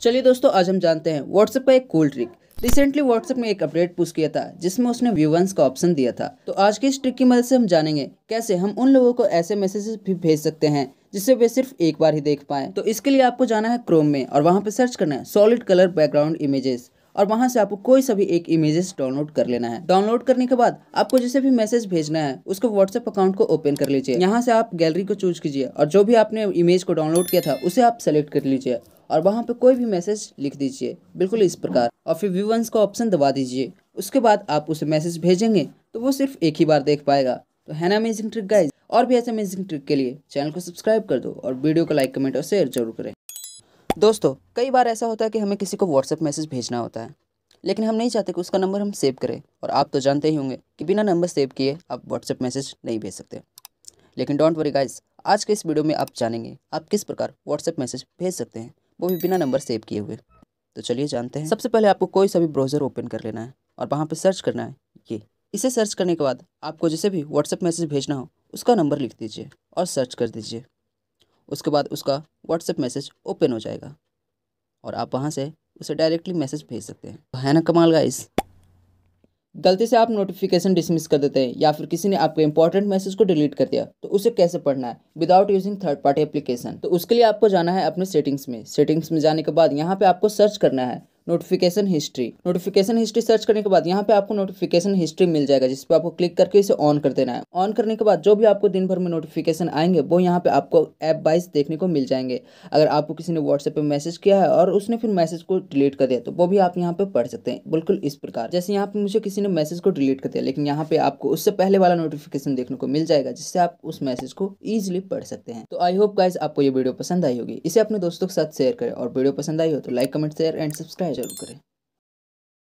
चलिए दोस्तों आज हम जानते हैं व्हाट्सएप का एक कूल ट्रिक रिसेंटली व्हाट्सएप ने एक अपडेट पुश किया था जिसमें उसने व्यूवंस का ऑप्शन दिया था तो आज की इस ट्रिक की मदद से हम जानेंगे कैसे हम उन लोगों को ऐसे मैसेजेस भी भेज सकते हैं जिसे वे सिर्फ एक बार ही देख पाए तो इसके लिए आपको जाना है क्रोम में और वहाँ पे सर्च करना है सॉलिड कलर बैकग्राउंड इमेजेस और वहाँ से आपको कोई सा भी एक इमेजेस डाउनलोड कर लेना है डाउनलोड करने के बाद आपको जिसे भी मैसेज भेजना है उसको व्हाट्सएप अकाउंट को ओपन कर लीजिए यहाँ से आप गैलरी को चूज कीजिए और जो भी आपने इमेज को डाउनलोड किया था उसे आप सेलेक्ट कर लीजिए और वहाँ पे कोई भी मैसेज लिख दीजिए बिल्कुल इस प्रकार और फिर व्यूवंस का ऑप्शन दबा दीजिए उसके बाद आप उसे मैसेज भेजेंगे तो वो सिर्फ एक ही बार देख पाएगा तो है ना अमेजिंग ट्रिक गाइज और भी ऐसे अमेजिंग ट्रिक के लिए चैनल को सब्सक्राइब कर दो और वीडियो को लाइक कमेंट और शेयर जरूर करें दोस्तों कई बार ऐसा होता है कि हमें किसी को व्हाट्सएप मैसेज भेजना होता है लेकिन हम नहीं चाहते कि उसका नंबर हम सेव करें और आप तो जानते ही होंगे कि बिना नंबर सेव किए आप व्हाट्सएप मैसेज नहीं भेज सकते लेकिन डोंट वरी गाइज आज के इस वीडियो में आप जानेंगे आप किस प्रकार व्हाट्सएप मैसेज भेज सकते हैं वो भी बिना नंबर सेव किए हुए तो चलिए जानते हैं सबसे पहले आपको कोई सा भी ब्राउज़र ओपन कर लेना है और वहाँ पर सर्च करना है ये इसे सर्च करने के बाद आपको जैसे भी व्हाट्सएप मैसेज भेजना हो उसका नंबर लिख दीजिए और सर्च कर दीजिए उसके बाद उसका व्हाट्सएप मैसेज ओपन हो जाएगा और आप वहाँ से उसे डायरेक्टली मैसेज भेज सकते हैं तो है ना कमाल गाइस गलती से आप नोटिफिकेशन डिसमिस कर देते हैं या फिर किसी ने आपके इंपॉर्टेंट मैसेज को डिलीट कर दिया तो उसे कैसे पढ़ना है without using third party application तो उसके लिए आपको जाना है अपने सेटिंग्स में सेटिंग्स में जाने के बाद यहाँ पे आपको सर्च करना है notification history notification history search करने के बाद यहाँ पे आपको नोटिफिकेशन हिस्ट्री मिल जाएगा जिसपे आपको क्लिक करके इसे ऑन कर देना है ऑन करने के बाद जो भी आपको दिन भर में नोटिफिकेशन आएंगे वो यहाँ पे आपको ऐप वाइज देखने को मिल जाएंगे अगर आपको किसी ने व्हाट्सएप पर मैसेज किया है और उसने फिर मैसेज को डिलीट कर दिया तो वो भी आप यहाँ पे पढ़ सकते हैं बिल्कुल इस प्रकार जैसे यहाँ पे मुझे किसी ने मैसेज को डिलीट कर दिया लेकिन यहाँ पे आपको उससे पहले वाला नोटिफिकेशन देखने को मिल जाएगा जिससे आप उस मैसेज को ईजिली पढ़ सकते हैं तो आई होप गाइज आपको ये वीडियो पसंद आई होगी इसे अपने दोस्तों के साथ शेयर करें और वीडियो पसंद आई हो तो like comment share and subscribe जरूर करें